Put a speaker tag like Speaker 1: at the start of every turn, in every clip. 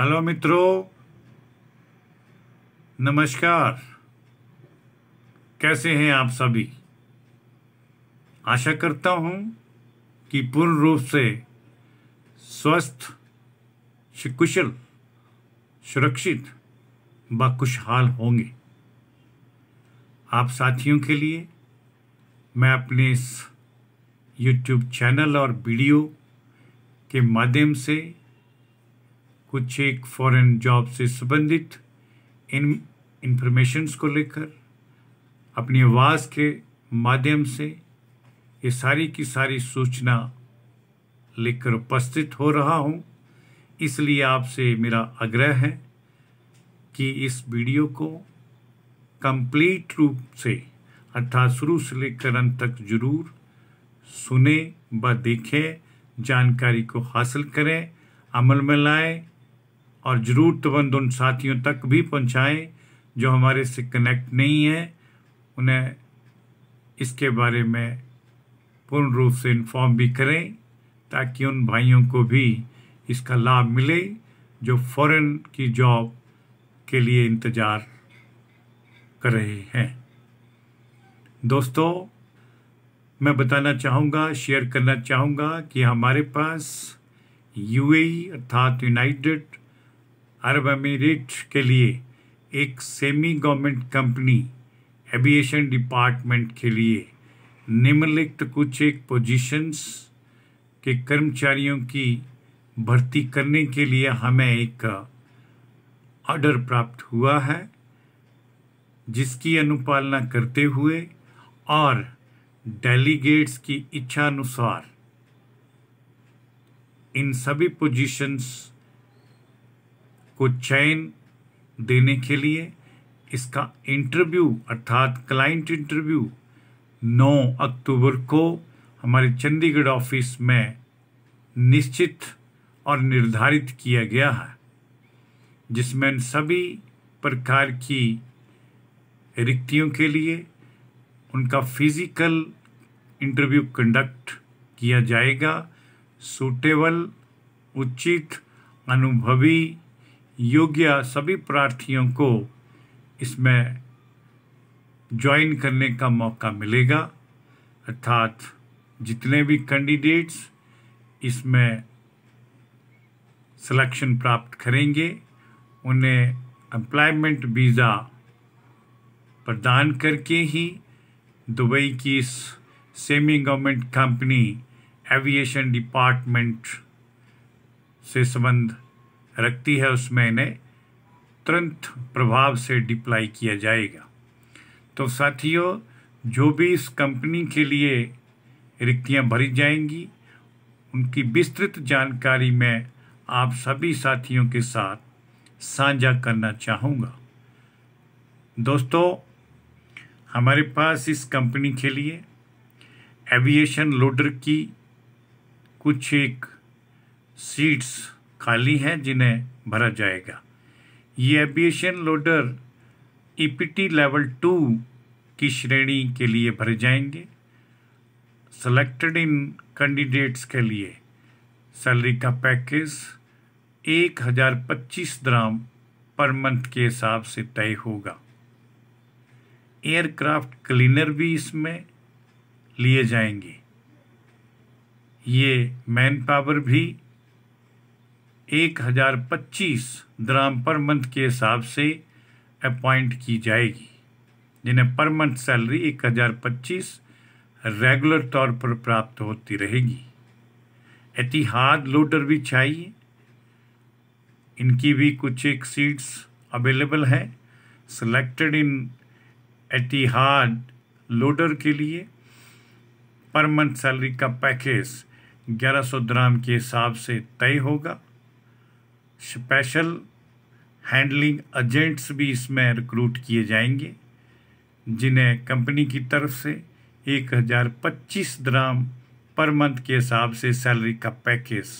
Speaker 1: hello मित्रों नमस्कार कैसे हैं आप सभी आशा करता हूं कि पूर्ण रूप से स्वस्थ कुशल सुरक्षित व खुशहाल होंगे आप साथियों के लिए मैं अपने इस यूट्यूब चैनल और वीडियो के माध्यम से कुछ एक फॉरेन जॉब से संबंधित इन इंफॉर्मेशंस को लेकर अपनी आवाज़ के माध्यम से ये सारी की सारी सूचना लेकर उपस्थित हो रहा हूँ इसलिए आपसे मेरा आग्रह है कि इस वीडियो को कंप्लीट रूप से अर्थात शुरू से लेकर अंत तक जरूर सुने व देखें जानकारी को हासिल करें अमल में लाएं और ज़रूरतमंद उन साथियों तक भी पहुँचाएँ जो हमारे से कनेक्ट नहीं है उन्हें इसके बारे में पूर्ण रूप से इन्फॉर्म भी करें ताकि उन भाइयों को भी इसका लाभ मिले जो फॉरेन की जॉब के लिए इंतज़ार कर रहे हैं दोस्तों मैं बताना चाहूँगा शेयर करना चाहूँगा कि हमारे पास यूएई e अर्थात यूनाइटेड अरब अमीरेट के लिए एक semi government company aviation department के लिए निम्नलिखित कुछ एक पोजीशंस के कर्मचारियों की भर्ती करने के लिए हमें एक ऑर्डर प्राप्त हुआ है जिसकी अनुपालना करते हुए और डेलीगेट्स की इच्छा अनुसार इन सभी पोजीशंस को चयन देने के लिए इसका इंटरव्यू अर्थात क्लाइंट इंटरव्यू 9 अक्टूबर को हमारे चंडीगढ़ ऑफिस में निश्चित और निर्धारित किया गया है जिसमें सभी प्रकार की रिक्तियों के लिए उनका फिजिकल इंटरव्यू कंडक्ट किया जाएगा सूटेबल उचित अनुभवी योग्य सभी प्रार्थियों को इसमें ज्वाइन करने का मौका मिलेगा अर्थात जितने भी कैंडिडेट्स इसमें सिलेक्शन प्राप्त करेंगे उन्हें एम्प्लॉयमेंट वीज़ा प्रदान करके ही दुबई की इस semi government company aviation department से संबंध रखती है उसमें इन्हें तुरंत प्रभाव से डिप्लाई किया जाएगा तो साथियों जो भी इस कंपनी के लिए रिक्तियां भरी जाएंगी उनकी विस्तृत जानकारी मैं आप सभी साथियों के साथ साझा करना चाहूँगा दोस्तों हमारे पास इस कंपनी के लिए एविएशन लोडर की कुछ एक सीट्स खाली हैं जिन्हें भरा जाएगा ये aviation loader EPT level two की श्रेणी के लिए भरे जाएंगे सेलेक्टेड इन कैंडिडेट्स के लिए सैलरी का पैकेज एक हज़ार पच्चीस ग्राम पर मंथ के हिसाब से तय होगा एयरक्राफ्ट क्लीनर भी इसमें लिए जाएंगे ये मैन पावर भी एक हज़ार पच्चीस ग्राम पर मंथ के हिसाब से अपॉइंट की जाएगी जिन्हें पर मंथ सैलरी एक हज़ार पच्चीस रेगुलर तौर पर प्राप्त होती रहेगी एतिहाद लोडर भी चाहिए इनकी भी कुछ एक सीट्स अवेलेबल है सिलेक्टेड इन एतिहाद लोडर के लिए पर मंथ सैलरी का पैकेज 1100 ग्राम के हिसाब से तय होगा स्पेशल हैंडलिंग एजेंट्स भी इसमें रिक्रूट किए जाएंगे जिन्हें कंपनी की तरफ से एक हज़ार पच्चीस ग्राम पर मंथ के हिसाब से सैलरी का पैकेज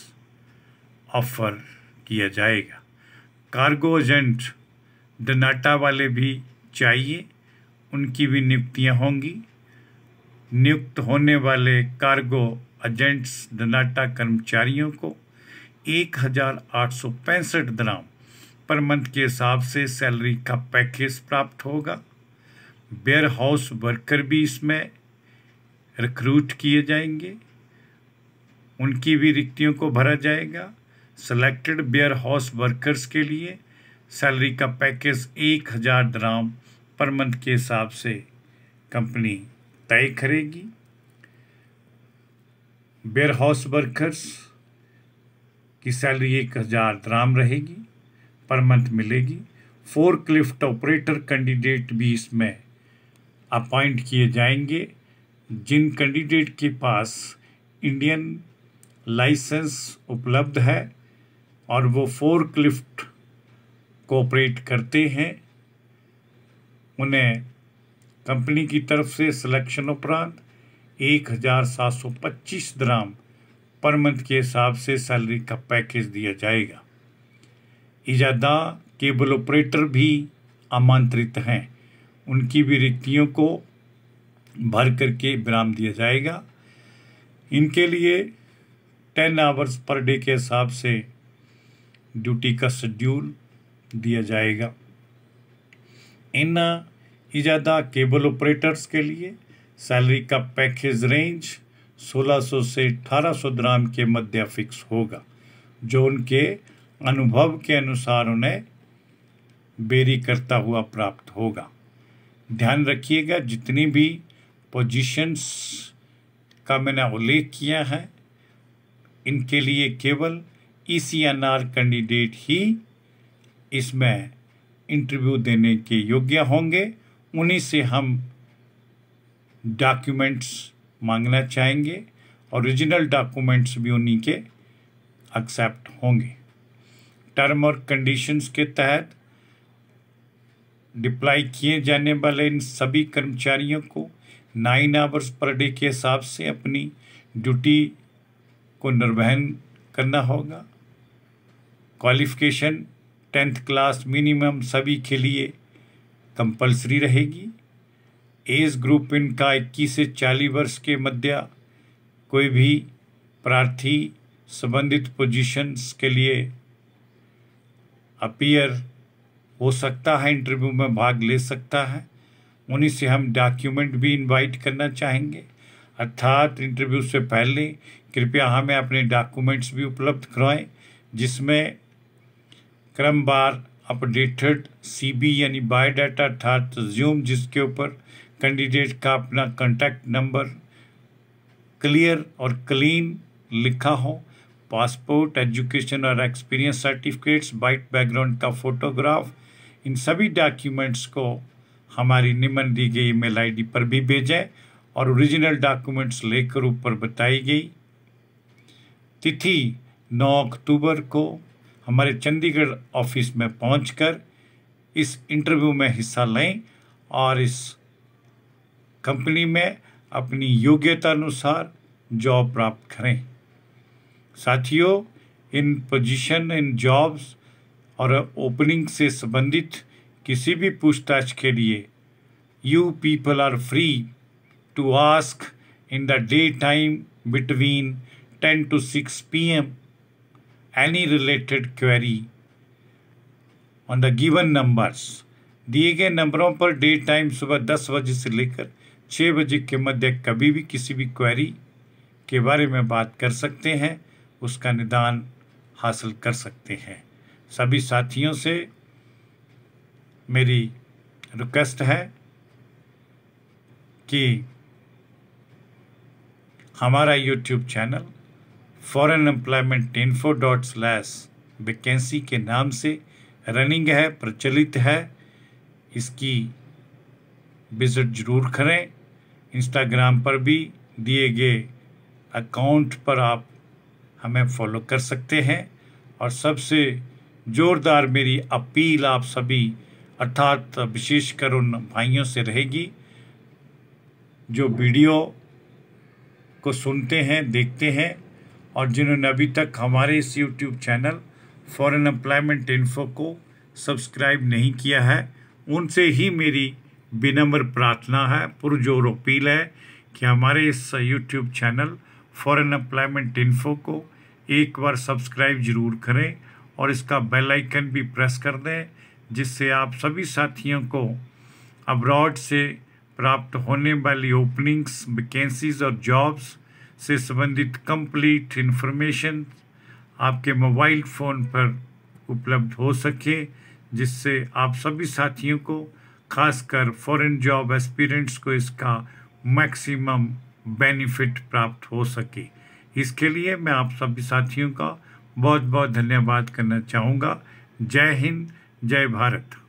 Speaker 1: ऑफर किया जाएगा कार्गो एजेंट दनाटा वाले भी चाहिए उनकी भी नियुक्तियां होंगी नियुक्त होने वाले कार्गो एजेंट्स डनाटा कर्मचारियों को एक हज़ार आठ सौ पैंसठ दराम पर मंथ के हिसाब से सैलरी का पैकेज प्राप्त होगा वेयर हाउस वर्कर भी इसमें रिक्रूट किए जाएंगे उनकी भी रिक्तियों को भरा जाएगा सेलेक्टेड बेयर हाउस वर्कर्स के लिए सैलरी का पैकेज एक हज़ार दराम पर मंथ के हिसाब से कंपनी तय करेगी बेयर हाउस वर्कर्स कि सैलरी एक हज़ार द्राम रहेगी पर मंथ मिलेगी फोर क्लिफ्ट ऑपरेटर कैंडिडेट भी इसमें अपॉइंट किए जाएंगे जिन कैंडिडेट के पास इंडियन लाइसेंस उपलब्ध है और वो फोर क्लिफ्ट कोऑपरेट करते हैं उन्हें कंपनी की तरफ से सिलेक्शन उपरांत एक हज़ार सात सौ पच्चीस ग्राम पर मंथ के हिसाब से सैलरी का पैकेज दिया जाएगा इजादा केबल ऑपरेटर भी आमंत्रित हैं उनकी भी रिक्तियों को भर करके विराम दिया जाएगा इनके लिए टेन आवर्स पर डे के हिसाब से ड्यूटी का शेड्यूल दिया जाएगा इन इजादा केबल ऑपरेटर्स के लिए सैलरी का पैकेज रेंज 1600 से 1800 ग्राम के मध्य फिक्स होगा जो उनके अनुभव के अनुसार उन्हें बेरी करता हुआ प्राप्त होगा ध्यान रखिएगा जितनी भी पोजीशंस का मैंने उल्लेख किया है इनके लिए केवल ई e कैंडिडेट ही इसमें इंटरव्यू देने के योग्य होंगे उन्हीं से हम डॉक्यूमेंट्स मांगना चाहेंगे ओरिजिनल डॉक्यूमेंट्स भी उन्हीं के एक्सेप्ट होंगे टर्म और कंडीशंस के तहत डिप्लाई किए जाने वाले इन सभी कर्मचारियों को नाइन आवर्स पर डे के हिसाब से अपनी ड्यूटी को निर्वहन करना होगा क्वालिफिकेशन टेंथ क्लास मिनिमम सभी के लिए कंपलसरी रहेगी एज ग्रुप इनका इक्कीस से चालीस वर्ष के मध्य कोई भी प्रार्थी संबंधित पोजीशंस के लिए अपीयर हो सकता है इंटरव्यू में भाग ले सकता है उन्हीं से हम डॉक्यूमेंट भी इनवाइट करना चाहेंगे अर्थात इंटरव्यू से पहले कृपया हमें अपने डॉक्यूमेंट्स भी उपलब्ध कराएं जिसमें क्रमवार अपडेटेड सीबी यानी बायोडाटा अर्थात ज्यूम जिसके ऊपर कैंडिडेट का अपना कॉन्टैक्ट नंबर क्लियर और क्लीन लिखा हो पासपोर्ट एजुकेशन और एक्सपीरियंस सर्टिफिकेट्स बाइट बैकग्राउंड का फोटोग्राफ इन सभी डॉक्यूमेंट्स को हमारी निमन दी गई ईमेल आईडी पर भी भेजें और ओरिजिनल डॉक्यूमेंट्स लेकर ऊपर बताई गई तिथि 9 अक्टूबर को हमारे चंडीगढ़ ऑफिस में पहुंचकर इस इंटरव्यू में हिस्सा लें और इस कंपनी में अपनी योग्यता अनुसार जॉब प्राप्त करें साथियों इन पोजीशन इन जॉब्स और ओपनिंग से संबंधित किसी भी पूछताछ के लिए you people are free to ask in the day time between 10 to 6 PM any related query on the given numbers दिए गए नंबरों पर डे टाइम सुबह 10 बजे से लेकर छः बजे के मध्य कभी भी किसी भी क्वेरी के बारे में बात कर सकते हैं उसका निदान हासिल कर सकते हैं सभी साथियों से मेरी रिक्वेस्ट है कि हमारा YouTube channel foreign employment info dot slash vacancy के नाम से रनिंग है प्रचलित है इसकी विज़िट ज़रूर करें इंस्टाग्राम पर भी दिए गए अकाउंट पर आप हमें फॉलो कर सकते हैं और सबसे ज़ोरदार मेरी अपील आप सभी अर्थात विशेषकर उन भाइयों से रहेगी जो वीडियो को सुनते हैं देखते हैं और जिन्होंने अभी तक हमारे इस YouTube channel foreign employment info को सब्सक्राइब नहीं किया है उनसे ही मेरी विनम्र प्रार्थना है पुरजोर अपील है कि हमारे इस YouTube channel foreign employment info को एक बार सब्सक्राइब जरूर करें और इसका बेल आइकन भी प्रेस कर दें जिससे आप सभी साथियों को अब्रॉड से प्राप्त होने वाली ओपनिंग्स वैकेंसीज और जॉब्स से संबंधित कंप्लीट इन्फॉर्मेशन आपके मोबाइल फ़ोन पर उपलब्ध हो सके जिससे आप सभी साथियों को खासकर फॉरेन जॉब एस्पिरेंट्स को इसका मैक्सिमम बेनिफिट प्राप्त हो सके इसके लिए मैं आप सभी साथियों का बहुत बहुत धन्यवाद करना चाहूँगा जय हिंद जय भारत